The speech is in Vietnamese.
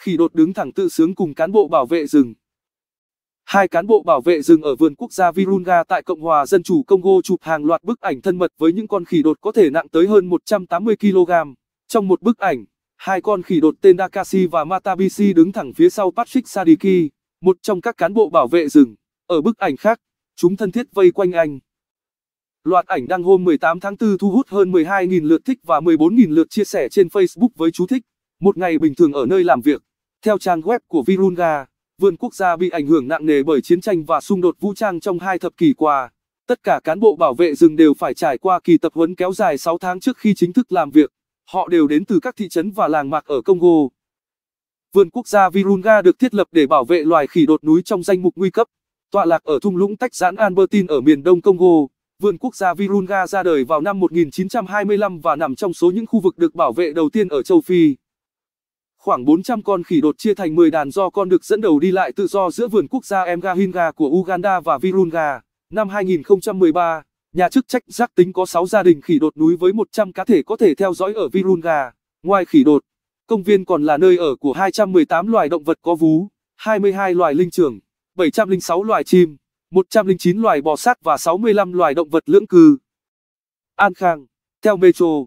khỉ đột đứng thẳng tự sướng cùng cán bộ bảo vệ rừng. Hai cán bộ bảo vệ rừng ở vườn quốc gia Virunga tại Cộng hòa Dân chủ Congo chụp hàng loạt bức ảnh thân mật với những con khỉ đột có thể nặng tới hơn 180 kg. Trong một bức ảnh, hai con khỉ đột tên Dakashi và Matabishi đứng thẳng phía sau Patrick Sadiki, một trong các cán bộ bảo vệ rừng. Ở bức ảnh khác, chúng thân thiết vây quanh anh. Loạt ảnh đăng hôm 18 tháng 4 thu hút hơn 12.000 lượt thích và 14.000 lượt chia sẻ trên Facebook với chú thích. Một ngày bình thường ở nơi làm việc, theo trang web của Virunga, vườn quốc gia bị ảnh hưởng nặng nề bởi chiến tranh và xung đột vũ trang trong hai thập kỷ qua. Tất cả cán bộ bảo vệ rừng đều phải trải qua kỳ tập huấn kéo dài 6 tháng trước khi chính thức làm việc. Họ đều đến từ các thị trấn và làng mạc ở Congo. Vườn quốc gia Virunga được thiết lập để bảo vệ loài khỉ đột núi trong danh mục nguy cấp, tọa lạc ở thung lũng tách giãn Albertine ở miền đông Congo. Vườn quốc gia Virunga ra đời vào năm 1925 và nằm trong số những khu vực được bảo vệ đầu tiên ở châu Phi. Khoảng 400 con khỉ đột chia thành 10 đàn do con được dẫn đầu đi lại tự do giữa vườn quốc gia Mgahinga của Uganda và Virunga. Năm 2013, nhà chức trách giác tính có 6 gia đình khỉ đột núi với 100 cá thể có thể theo dõi ở Virunga. Ngoài khỉ đột, công viên còn là nơi ở của 218 loài động vật có vú, 22 loài linh trưởng, 706 loài chim, 109 loài bò sát và 65 loài động vật lưỡng cư. An Khang, theo Metro.